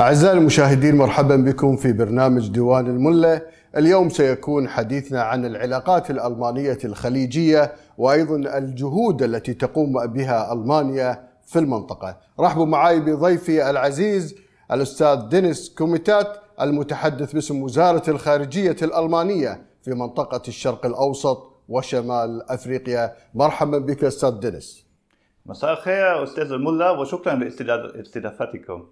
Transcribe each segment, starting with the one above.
أعزائي المشاهدين مرحبا بكم في برنامج ديوان الملة اليوم سيكون حديثنا عن العلاقات الألمانية الخليجية وأيضا الجهود التي تقوم بها ألمانيا في المنطقة رحبوا معي بضيفي العزيز الأستاذ دينيس كوميتات المتحدث باسم وزارة الخارجية الألمانية في منطقة الشرق الأوسط وشمال أفريقيا مرحبا بك أستاذ دينيس مساء الخير أستاذ الملا وشكرا لاستضافتكم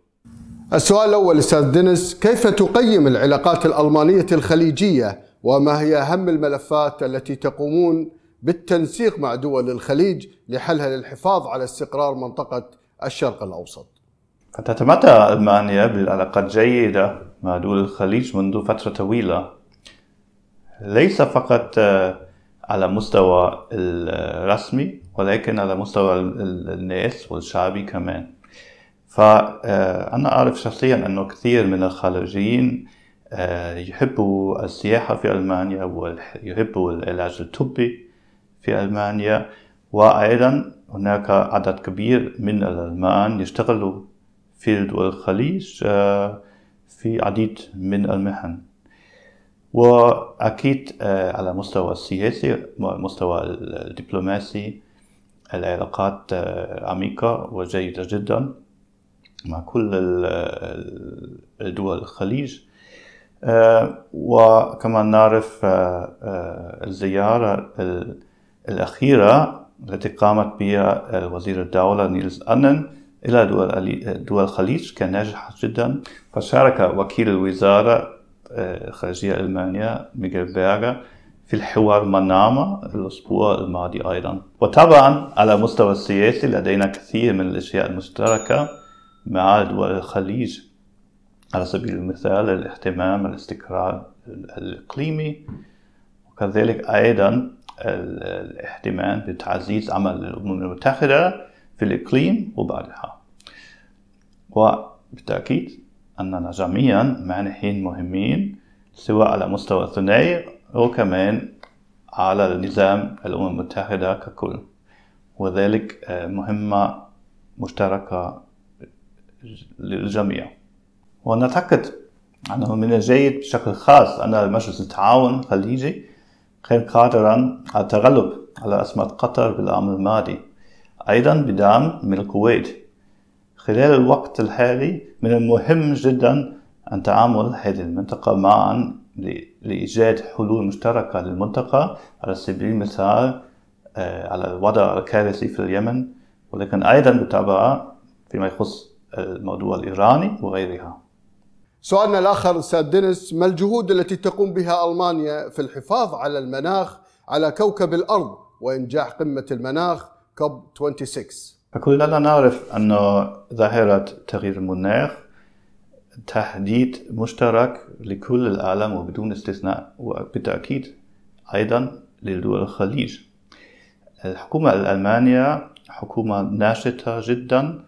السؤال الأول أستاذ دينيس كيف تقيم العلاقات الألمانية الخليجية وما هي أهم الملفات التي تقومون بالتنسيق مع دول الخليج لحلها للحفاظ على استقرار منطقة الشرق الأوسط تتمتع ألمانيا بالعلاقات جيدة مع دول الخليج منذ فترة طويلة ليس فقط آه، على مستوى الرسمي ولكن على مستوى الناس والشعبي كمان فأنا آه، أعرف شخصيا أنه كثير من الخارجيين آه، يحبوا السياحة في ألمانيا ويحبوا العلاج الطبي في ألمانيا وأيضا هناك عدد كبير من الألمان يشتغلوا في دول الخليج آه، في عديد من المهن وأكيد على مستوى السياسي مستوى الدبلوماسي العلاقات عميقة وجيدة جدا مع كل دول الخليج آه، وكما نعرف آه، آه، الزيارة الأخيرة التي قامت بها وزير الدولة نيلز أنن إلى دول الخليج كان ناجحة جدا فشارك وكيل الوزارة الخارجية ألمانيا ميغيل بيرغر في الحوار منامة الأسبوع الماضي أيضا وطبعا على مستوى السياسي لدينا كثير من الأشياء المشتركة مع دول الخليج على سبيل المثال الاهتمام الاستقرار الإقليمي وكذلك أيضا الاهتمام بتعزيز عمل الأمم المتحدة في الإقليم وبعدها وبالتأكيد أننا جميعا مانحين مهمين سواء على مستوى الثنائي أو كمان على نظام الأمم المتحدة ككل وذلك آه، مهمة مشتركة للجميع ونعتقد أنه من الجيد بشكل خاص أن مجلس التعاون الخليجي كان قادرا على التغلب على أزمة قطر بالعام الماضي أيضا بدعم من الكويت خلال الوقت الحالي من المهم جدا أن تعامل هذه المنطقة معا لإيجاد حلول مشتركة للمنطقة على سبيل المثال آه، على الوضع الكارثي في اليمن ولكن أيضا بالطبع فيما يخص الموضوع الإيراني وغيرها سؤالنا الآخر أستاذ دينيس ما الجهود التي تقوم بها ألمانيا في الحفاظ على المناخ على كوكب الأرض وإنجاح قمة المناخ كوب 26 فكلنا نعرف أن ظاهرة تغيير المناخ تهديد مشترك لكل العالم وبدون استثناء وبالتأكيد أيضا لدول الخليج الحكومة الألمانية حكومة ناشطة جدا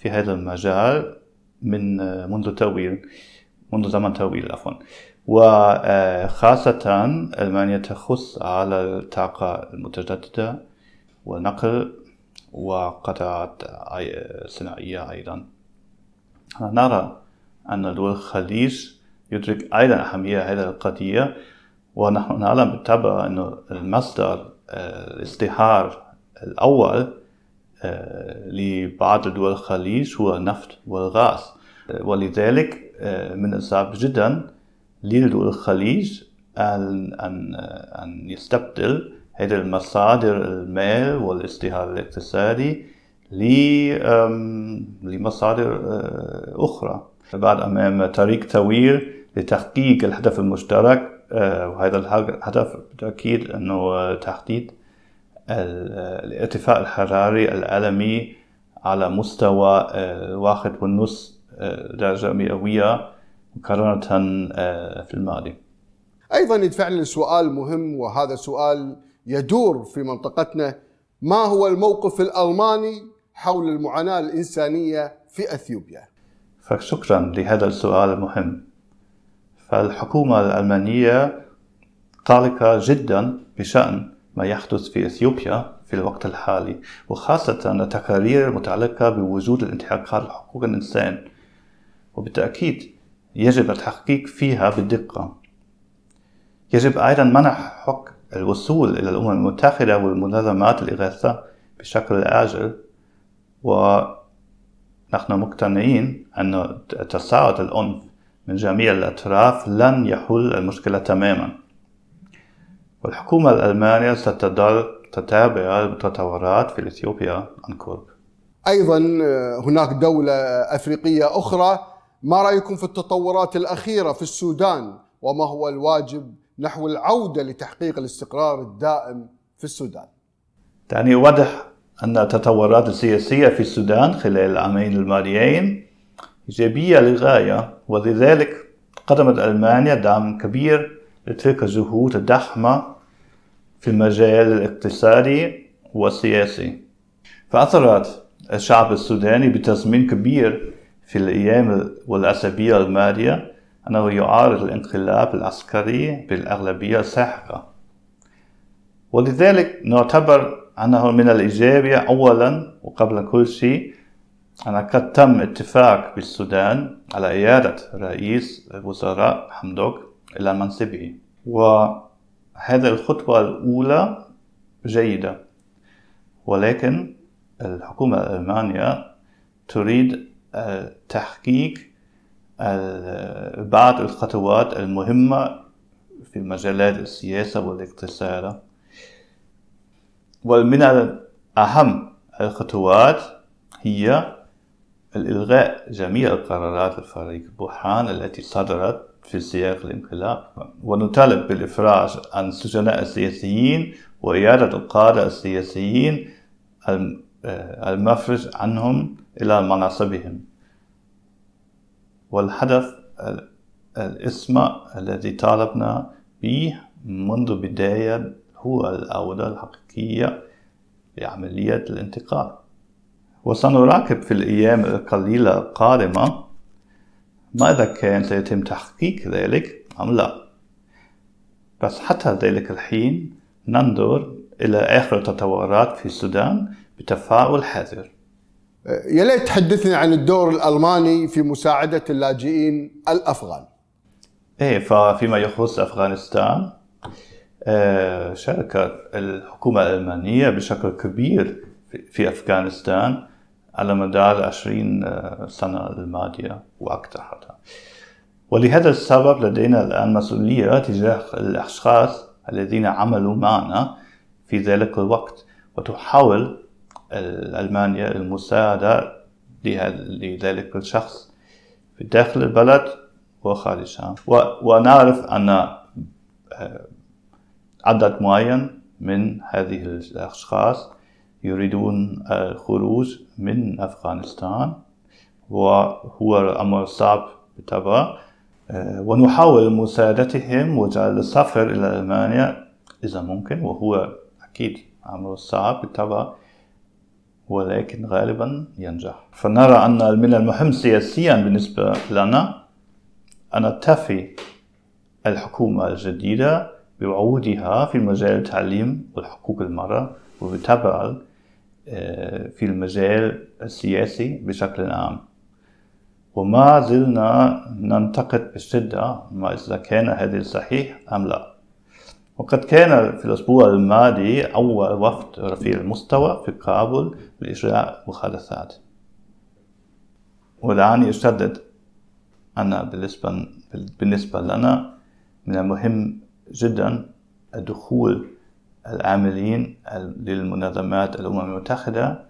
في هذا المجال من منذ طويل منذ زمن طويل عفوا وخاصة ألمانيا تخص على الطاقة المتجددة والنقل وقطاعات صناعية أيضا نرى أن دول الخليج يدرك أيضا أهمية هذه القضية ونحن نعلم بالطبع أن المصدر آه، الازدهار الأول آه، لبعض دول الخليج هو النفط والغاز آه، ولذلك آه، من الصعب جدا لدول الخليج أن, أن, أن يستبدل هذه المصادر المال والاستهلاك الاقتصادي لمصادر أخرى بعد أمام طريق طويل لتحقيق الهدف المشترك وهذا الهدف بالتأكيد أنه تحديد الارتفاع الحراري العالمي على مستوى الواحد ونص آه، درجة مئوية مقارنة آه، في الماضي أيضا يدفعنا لسؤال مهم وهذا سؤال يدور في منطقتنا ما هو الموقف الألماني حول المعاناة الإنسانية في أثيوبيا؟ فشكرا لهذا السؤال المهم فالحكومة الألمانية قلقة جدا بشأن ما يحدث في اثيوبيا في الوقت الحالي وخاصه التقارير المتعلقه بوجود الانتهاكات لحقوق الانسان وبالتاكيد يجب التحقيق فيها بدقه يجب ايضا منع حق الوصول الى الامم المتحده والمنظمات الاغاثه بشكل عاجل ونحن مقتنعين ان تصاعد العنف من جميع الاطراف لن يحل المشكله تماما والحكومة الألمانية ستظل تتابع المتطورات في إثيوبيا عن قرب أيضا آه، هناك دولة أفريقية أخرى ما رأيكم في التطورات الأخيرة في السودان وما هو الواجب نحو العودة لتحقيق الاستقرار الدائم في السودان دعني أوضح أن التطورات السياسية في السودان خلال العامين الماضيين إيجابية للغاية ولذلك قدمت ألمانيا دعم كبير تلك الجهود الضخمة في المجال الاقتصادي والسياسي فأثرت الشعب السوداني بتصميم كبير في الأيام والأسابيع الماضية أنه يعارض الانقلاب العسكري بالأغلبية الساحقة ولذلك نعتبر أنه من الإيجابي أولا وقبل كل شيء أن قد تم اتفاق بالسودان على إعادة رئيس الوزراء حمدوك إلى منصبه وهذا الخطوة الأولى جيدة ولكن الحكومة الألمانية تريد تحقيق بعض الخطوات المهمة في مجالات السياسة والاقتصاد ومن الأهم الخطوات هي الإلغاء جميع القرارات الفريق بوحان التي صدرت في سياق الانقلاب ونطالب بالإفراج عن السجناء السياسيين وإعادة القادة السياسيين آه، المفرج عنهم إلى مناصبهم والهدف الاسم الذي طالبنا به منذ بداية هو العودة الحقيقية لعملية الانتقال وسنراقب في الأيام القليلة القادمة ماذا كان سيتم تحقيق ذلك أم لا بس حتى ذلك الحين ننظر إلى آخر التطورات في السودان بتفاؤل حذر يا ليت تحدثني عن الدور الألماني في مساعدة اللاجئين الأفغان ايه ففيما يخص أفغانستان آه، شاركت الحكومة الألمانية بشكل كبير في أفغانستان على مدار عشرين آه، سنة الماضية وأكثر حتى ولهذا السبب لدينا الآن مسؤولية تجاه الأشخاص الذين عملوا معنا في ذلك الوقت وتحاول ألمانيا المساعدة لذلك الشخص في داخل البلد وخارجها ونعرف أن آه، عدد معين من هذه الأشخاص يريدون الخروج من أفغانستان وهو أمر صعب بالطبع آه، ونحاول مساعدتهم وجعل السفر إلى ألمانيا إذا ممكن وهو أكيد أمر صعب بالطبع ولكن غالبا ينجح فنرى أن من المهم سياسيا بالنسبة لنا أن تفي الحكومة الجديدة بوعودها في مجال التعليم وحقوق المرأة وبالتبع آه، في المجال السياسي بشكل عام وما زلنا ننتقد بشدة ما إذا كان هذا صحيح أم لا وقد كان في الأسبوع الماضي أول وفد رفيع المستوى في كابول لإجراء مخالفات ودعني أشدد أن بالنسبة, بالنسبة لنا من المهم جدا الدخول العاملين للمنظمات الأمم المتحدة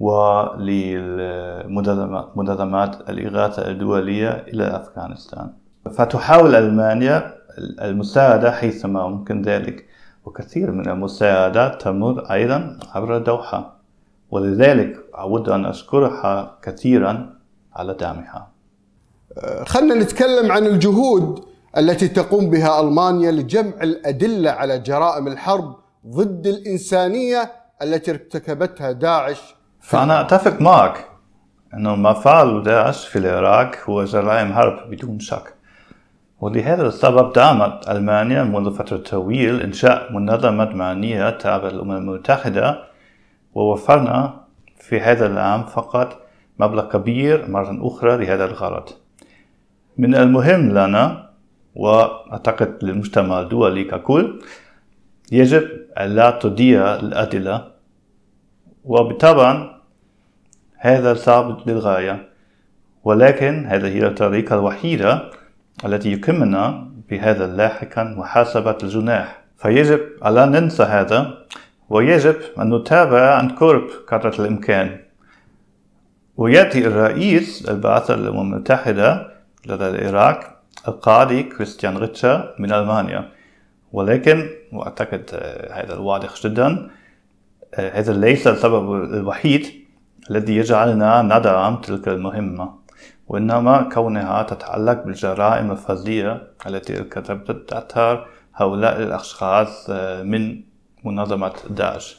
ولمنظمات الإغاثة الدولية إلى أفغانستان فتحاول ألمانيا المساعدة حيثما ممكن ذلك وكثير من المساعدات تمر أيضا عبر الدوحة ولذلك أود أن أشكرها كثيرا على دعمها أه، خلنا نتكلم عن الجهود التي تقوم بها المانيا لجمع الادله على جرائم الحرب ضد الانسانيه التي ارتكبتها داعش فانا اتفق معك انه ما فعل داعش في العراق هو جرائم حرب بدون شك ولهذا السبب دعمت المانيا منذ فتره طويل انشاء منظمه معنيه تابعه للامم المتحده ووفرنا في هذا العام فقط مبلغ كبير مرة أخرى لهذا الغرض من المهم لنا واعتقد للمجتمع الدولي ككل يجب ألا تضيع الأدلة وبطبعا هذا صعب للغاية ولكن هذه هي الطريقة الوحيدة التي يمكننا بهذا لاحقا محاسبة الجناح فيجب ألا ننسى هذا ويجب أن نتابع عن قرب قدرة الإمكان ويأتي الرئيس البعثة للأمم المتحدة لدى العراق القاضي كريستيان ريتشر من ألمانيا ولكن وأعتقد آه، هذا واضح جدا آه، هذا ليس السبب الوحيد الذي يجعلنا ندعم تلك المهمة وإنما كونها تتعلق بالجرائم الفظيعة التي أثار هؤلاء الأشخاص آه، من منظمة داعش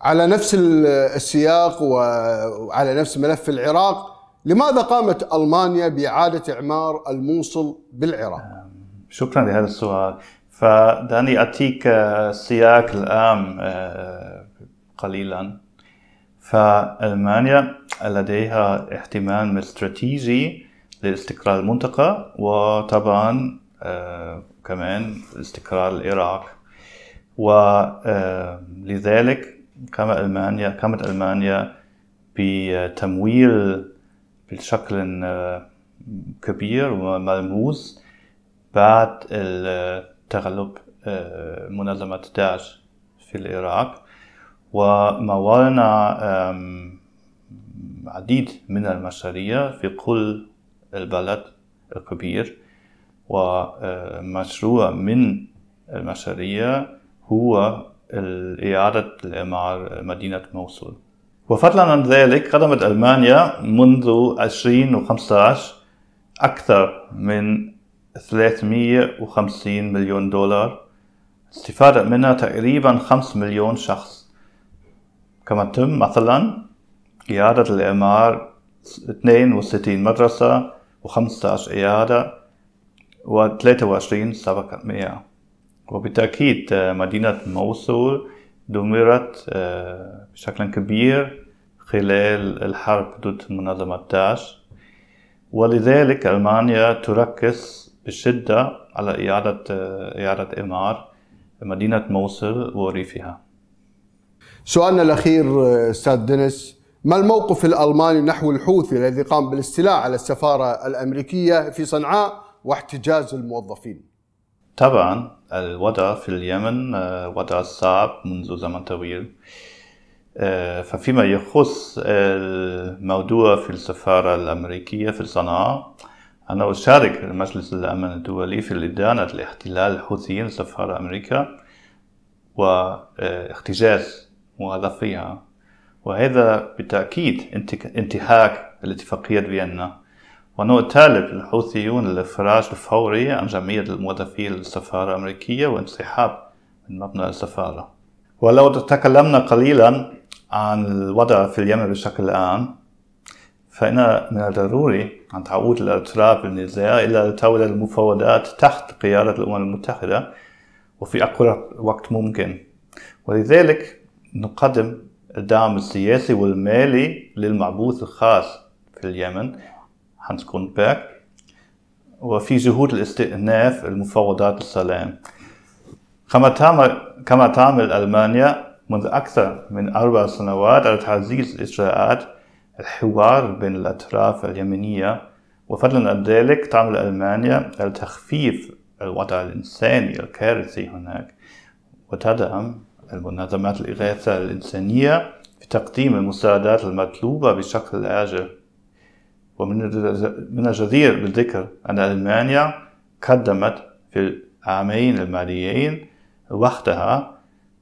على نفس السياق وعلى نفس ملف العراق لماذا قامت المانيا باعاده اعمار الموصل بالعراق؟ شكرا لهذا السؤال فدعني اتيك آه، سياق الان آه، قليلا فالمانيا لديها اهتمام استراتيجي لاستقرار المنطقه وطبعا آه، كمان استقرار العراق ولذلك قامت المانيا قامت المانيا بتمويل بالشكل كبير وملموس بعد تغلب آه، منظمة داعش في العراق ورنا عديد من المشاريع في كل البلد الكبير ومشروع من المشاريع هو إعادة الإعمار مدينة موصل وفضلا عن ذلك قدمت ألمانيا منذ 2015 أكثر من 350 مليون دولار استفادة منها تقريبا 5 مليون شخص كما تم مثلا إعادة الإعمار 62 مدرسة و15 إعادة و23 سبق مياه وبالتأكيد مدينة موصول دمرت آه، بشكل كبير خلال الحرب ضد منظمة داعش ولذلك ألمانيا تركز بشدة على إعادة إعادة إعمار مدينة موصل وريفها سؤالنا الأخير أستاذ دينيس ما الموقف الألماني نحو الحوثي الذي قام بالاستيلاء على السفارة الأمريكية في صنعاء واحتجاز الموظفين؟ طبعا الوضع في اليمن آه، وضع صعب منذ زمن طويل آه، ففيما يخص الموضوع في السفارة الأمريكية في صنعاء أنا أشارك مجلس الأمن الدولي في إدانة الاحتلال الحوثيين سفارة أمريكا واحتجاز موظفيها وهذا بالتأكيد انتهاك الاتفاقية فيينا ونطالب الحوثيون الإفراج الفوري عن جميع الموظفين السفارة الأمريكية والانسحاب من مبنى السفارة ولو تكلمنا قليلا عن الوضع في اليمن بشكل عام فإن من الضروري أن تعود الأطراف النزاع إلى طاولة المفاوضات تحت قيادة الأمم المتحدة وفي أقرب وقت ممكن ولذلك نقدم الدعم السياسي والمالي للمعبوث الخاص في اليمن هانس كونبرغ وفي جهود الاستئناف المفاوضات السلام كما تعمل, كما تعمل ألمانيا منذ أكثر من أربع سنوات على تعزيز إجراءات الحوار بين الأطراف اليمنية وفضلا عن ذلك تعمل ألمانيا على تخفيف الوضع الإنساني الكارثي هناك وتدعم المنظمات الإغاثة الإنسانية في تقديم المساعدات المطلوبة بشكل عاجل ومن الجدير بالذكر أن ألمانيا قدمت في العامين الماليين وحدها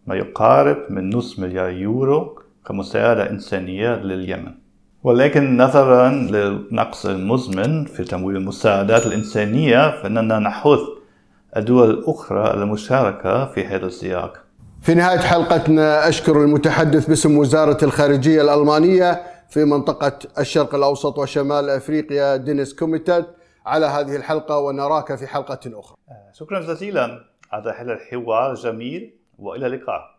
ما يقارب من نصف مليار يورو كمساعدة إنسانية لليمن ولكن نظرا للنقص المزمن في تمويل المساعدات الإنسانية فإننا نحث الدول الأخرى المشاركة في هذا السياق في نهاية حلقتنا أشكر المتحدث باسم وزارة الخارجية الألمانية في منطقة الشرق الأوسط وشمال أفريقيا دينيس كوميتاد على هذه الحلقة ونراك في حلقة أخرى شكرا جزيلا على هذا الحوار الجميل والى اللقاء.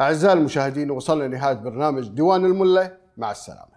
اعزائي المشاهدين وصلنا لنهايه برنامج ديوان المله مع السلامه.